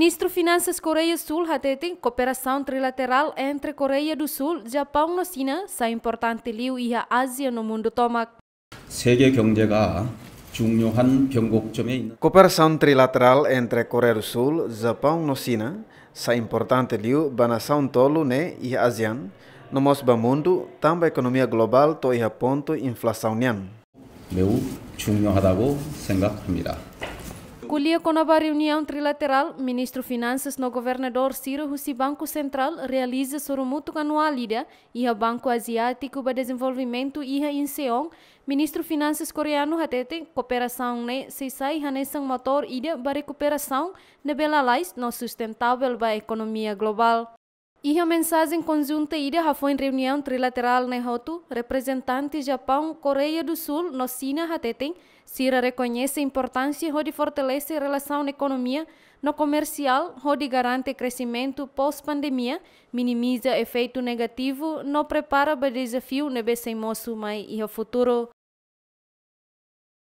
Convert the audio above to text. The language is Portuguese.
Ministro Finanças Coreia Sul a cooperação trilateral entre Coreia do Sul, Japão e China, sa importante liu e a Ásia no mundo toma. 세계 경제가 중요한 변곡점에 있는 Cooperação trilateral entre Coreia do Sul, Japão e China, sa importante liu banação tolo ne e ASEAN, no mosba mundo, tamba economia global to a ponto inflação nian. 매우 중요하다고 생각합니다. Colia com nova reunião trilateral, ministro Finanças no governador Ciro Husi Banco Central realiza sorumuto anualida e o Banco Asiático para Desenvolvimento IHA em Seon, ministro Finanças coreano hatete cooperação ne seisai hanesang motor ida para recuperação de belalais no sustentável da economia global. E a mensagem conjunta ida foi em reunião trilateral na Roto, representantes Japão, Coreia do Sul, no China, Hatetem, se reconhece a importância de fortalecer a relação na economia, no comercial, onde garante crescimento pós-pandemia, minimiza efeito negativo, não prepara para desafio, nebe sem moço, mas e o futuro.